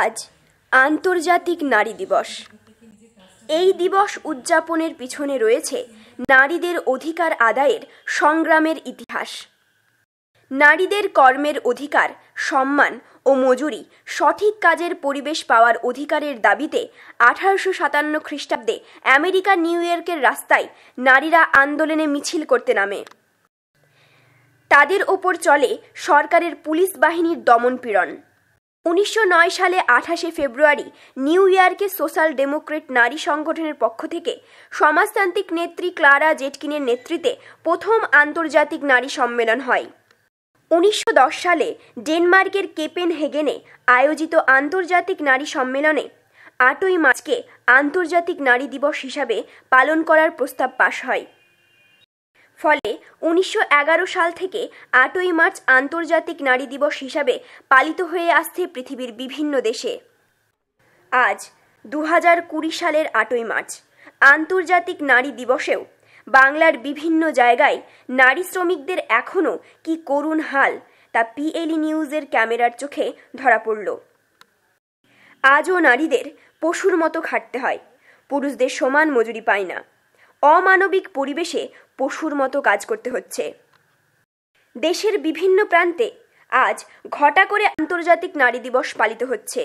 আজ আন্তর্জাতিক নারী দিবস এই দিবস উদযাপনের পিছনে রয়েছে নারীদের অধিকার আদায়ের সংগ্রামের ইতিহাস নারীদের কর্মের অধিকার সম্মান ও মজুরি সঠিক কাজের পরিবেশ পাওয়ার অধিকারের দাবিতে আঠারোশো সাতান্ন খ্রিস্টাব্দে আমেরিকা নিউ ইয়র্কের রাস্তায় নারীরা আন্দোলনে মিছিল করতে নামে তাদের ওপর চলে সরকারের পুলিশ বাহিনীর দমনপীড়ন উনিশশো সালে আঠাশে ফেব্রুয়ারি নিউ ইয়র্কে সোশ্যাল ডেমোক্রেট নারী সংগঠনের পক্ষ থেকে সমাজতান্ত্রিক নেত্রী ক্লারা জেটকিনের নেতৃত্বে প্রথম আন্তর্জাতিক নারী সম্মেলন হয় উনিশশো সালে ডেনমার্কের কেপেন হেগেনে আয়োজিত আন্তর্জাতিক নারী সম্মেলনে আটই মার্চকে আন্তর্জাতিক নারী দিবস হিসাবে পালন করার প্রস্তাব পাশ হয় ফলে উনিশশো সাল থেকে আটই মার্চ আন্তর্জাতিক নারী দিবস হিসাবে পালিত হয়ে আসছে পৃথিবীর বিভিন্ন দেশে আজ দু সালের আটই মার্চ আন্তর্জাতিক নারী দিবসেও বাংলার বিভিন্ন জায়গায় নারী শ্রমিকদের এখনও কি করুণ হাল তা পিএলি নিউজের ক্যামেরার চোখে ধরা পড়ল আজও নারীদের পশুর মতো খাটতে হয় পুরুষদের সমান মজুরি পায় না অমানবিক পরিবেশে পশুর মতো কাজ করতে হচ্ছে দেশের বিভিন্ন প্রান্তে আজ ঘটা করে আন্তর্জাতিক নারী দিবস পালিত হচ্ছে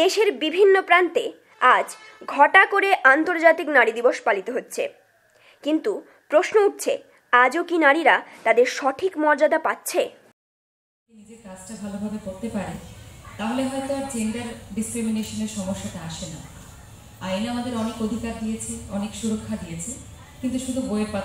দেশের বিভিন্ন প্রান্তে আজ ঘটা করে আন্তর্জাতিক নারী দিবস পালিত হচ্ছে কিন্তু প্রশ্ন উঠছে আজও কি নারীরা তাদের সঠিক মর্যাদা পাচ্ছে নিজের কাজটা ভালোভাবে করতে পারে তাহলে হয়তো আর জেন্ডার ডিসক্রিমিনেশনের সমস্যাটা আসে না আইন আমাদের অনেক অধিকার দিয়েছে অনেক সুরক্ষা দিয়েছে Quinta-feira, boa, pá.